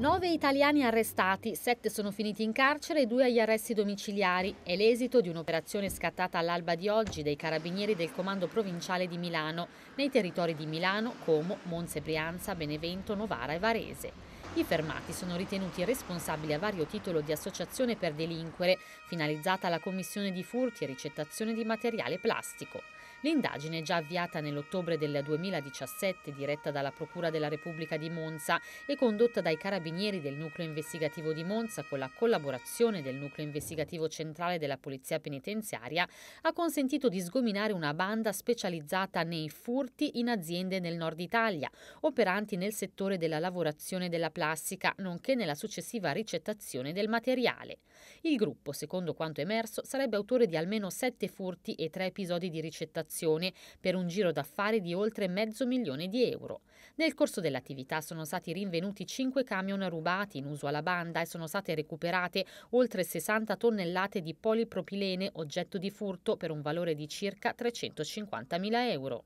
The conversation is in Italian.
Nove italiani arrestati, sette sono finiti in carcere e due agli arresti domiciliari. È l'esito di un'operazione scattata all'alba di oggi dai carabinieri del Comando Provinciale di Milano, nei territori di Milano, Como, Monza Brianza, Benevento, Novara e Varese. I fermati sono ritenuti responsabili a vario titolo di associazione per delinquere, finalizzata alla commissione di furti e ricettazione di materiale plastico. L'indagine, già avviata nell'ottobre del 2017, diretta dalla Procura della Repubblica di Monza e condotta dai carabinieri del nucleo investigativo di Monza con la collaborazione del nucleo investigativo centrale della Polizia Penitenziaria, ha consentito di sgominare una banda specializzata nei furti in aziende nel nord Italia, operanti nel settore della lavorazione della plastica, nonché nella successiva ricettazione del materiale. Il gruppo, secondo quanto emerso, sarebbe autore di almeno sette furti e tre episodi di ricettazione promozione per un giro d'affari di oltre mezzo milione di euro. Nel corso dell'attività sono stati rinvenuti 5 camion rubati in uso alla banda e sono state recuperate oltre 60 tonnellate di polipropilene oggetto di furto per un valore di circa 350.000 euro.